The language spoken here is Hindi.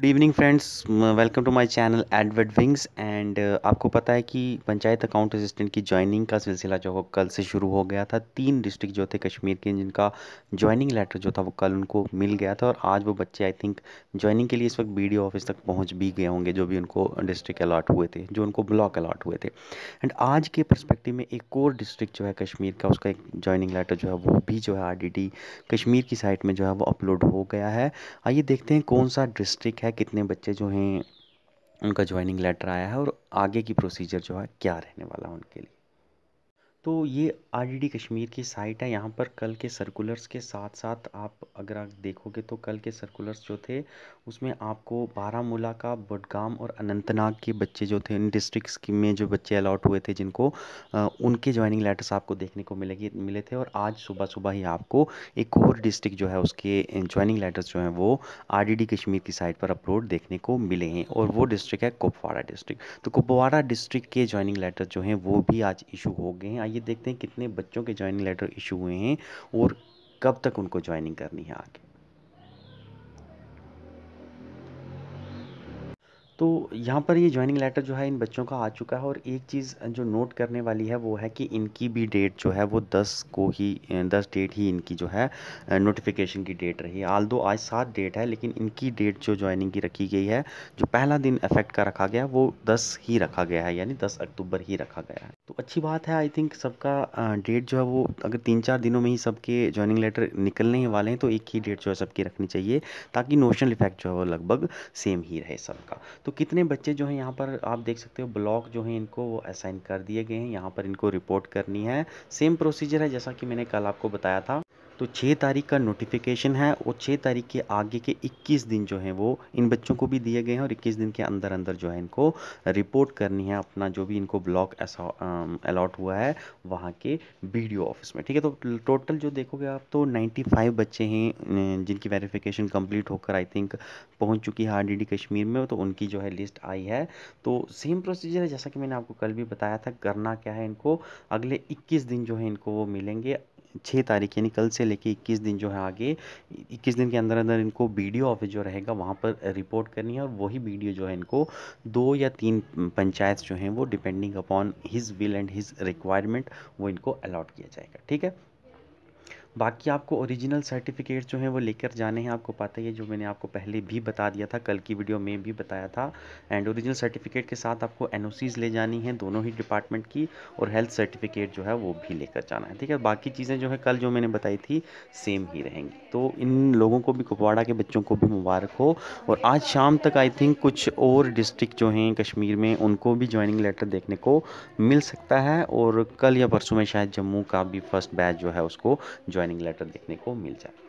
good evening friends welcome to my channel Edward Wings and आपको पता है कि पंचायत अकाउंट असिस्टेंट की ज्वाइनिंग का सिलसिला जो कल से शुरू हो गया था तीन डिस्ट्रिक्ट जो थे कश्मीर के जिनका ज्वाइनिंग लेटर जो था वो कल उनको मिल गया था और आज वो बच्चे आई थिंक ज्वाइनिंग के लिए इस वक्त बी ऑफिस तक पहुँच भी गए होंगे जो भी उनको डिस्ट्रिक्ट अलाट हुए थे जो उनको ब्लॉक अलाट हुए थे एंड आज के परस्पेक्टिव में एक और डिस्ट्रिक्ट जो है कश्मीर का उसका एक ज्वाइनिंग लेटर जो है वो भी जो है आर कश्मीर की साइट में जो है वो अपलोड हो गया है आइए देखते हैं कौन सा डिस्ट्रिक्ट है कितने बच्चे जो हैं उनका ज्वाइनिंग लेटर आया है और आगे की प्रोसीजर जो है क्या रहने वाला है उनके लिए तो ये आर कश्मीर की साइट है यहाँ पर कल के सर्कुलर्स के साथ साथ आप अगर आप देखोगे तो कल के सर्कुलर्स जो थे उसमें आपको बारामूला का बुडगाम और अनंतनाग के बच्चे जो थे इन डिस्ट्रिक्स में जो बच्चे अलाउट हुए थे जिनको उनके ज्वाइनिंग लेटर्स आपको देखने को मिलेगी मिले थे और आज सुबह सुबह ही आपको एक और डिस्ट्रिक्ट जो है उसके ज्वाइनिंग लेटर्स जो हैं वो आर कश्मीर की साइट पर अपलोड देखने को मिले हैं और वो डिस्ट्रिक्ट है कुपवाड़ा डिस्ट्रिक्ट तो कुपवाड़ा डिस्ट्रिक्ट के ज्वाइनिंग लेटर जो हैं वो भी आज इशू हो गए हैं आइए आइए देखते हैं कितने बच्चों के ज्वाइनिंग लेटर इशू हुए हैं और कब तक उनको ज्वाइनिंग करनी है आगे तो यहाँ पर ये ज्वाइनिंग लेटर जो है इन बच्चों का आ चुका है और एक चीज़ जो नोट करने वाली है वो है कि इनकी भी डेट जो है वो 10 को ही 10 डेट ही इनकी जो है नोटिफिकेशन की डेट रही आल दो आज सात डेट है लेकिन इनकी डेट जो ज्वाइनिंग की रखी गई है जो पहला दिन अफेक्ट का रखा गया वो 10 ही रखा गया है यानी दस अक्टूबर ही रखा गया है अच्छी बात है आई थिंक सबका डेट जो है वो अगर तीन चार दिनों में ही सबके ज्वाइनिंग लेटर निकलने ही वाले हैं तो एक ही डेट जो है सबकी रखनी चाहिए ताकि नोशनल इफेक्ट जो है वो लगभग सेम ही रहे सबका तो कितने बच्चे जो हैं यहाँ पर आप देख सकते हो ब्लॉक जो है इनको वो असाइन कर दिए गए हैं यहाँ पर इनको रिपोर्ट करनी है सेम प्रोसीजर है जैसा कि मैंने कल आपको बताया था तो छः तारीख का नोटिफिकेशन है और छः तारीख के आगे के 21 दिन जो हैं वो इन बच्चों को भी दिए गए हैं और 21 दिन के अंदर अंदर जो है इनको रिपोर्ट करनी है अपना जो भी इनको ब्लॉक अलॉट हुआ है वहाँ के बीडीओ ऑफिस में ठीक है तो टोटल जो देखोगे आप तो 95 बच्चे हैं जिनकी वेरिफिकेशन कंप्लीट होकर आई थिंक पहुँच चुकी है आर कश्मीर में तो उनकी जो है लिस्ट आई है तो सेम प्रोसीजर है जैसा कि मैंने आपको कल भी बताया था करना क्या है इनको अगले इक्कीस दिन जो है इनको वो मिलेंगे छः तारीख यानी कल से लेके इक्कीस दिन जो है आगे इक्कीस दिन के अंदर अंदर इनको बी ऑफिस जो रहेगा वहाँ पर रिपोर्ट करनी है और वही बी जो है इनको दो या तीन पंचायत जो हैं वो depending upon his will and his requirement वो इनको अलॉट किया जाएगा ठीक है बाकी आपको ओरिजिनल सर्टिफिकेट जो हैं वो लेकर जाने हैं आपको पता ही है जो मैंने आपको पहले भी बता दिया था कल की वीडियो में भी बताया था एंड ओरिजिनल सर्टिफिकेट के साथ आपको एन ले जानी है दोनों ही डिपार्टमेंट की और हेल्थ सर्टिफिकेट जो है वो भी लेकर जाना है ठीक है बाकी चीज़ें जो है कल जो मैंने बताई थी सेम ही रहेंगी तो इन लोगों को भी कुपवाड़ा के बच्चों को भी मुबारक हो और आज शाम तक आई थिंक कुछ और डिस्ट्रिक्ट जो हैं कश्मीर में उनको भी ज्वाइनिंग लेटर देखने को मिल सकता है और कल या परसों में शायद जम्मू का भी फर्स्ट बैच जो है उसको ज्वाइन ज्वाइनिंग लेटर देखने को मिल जाए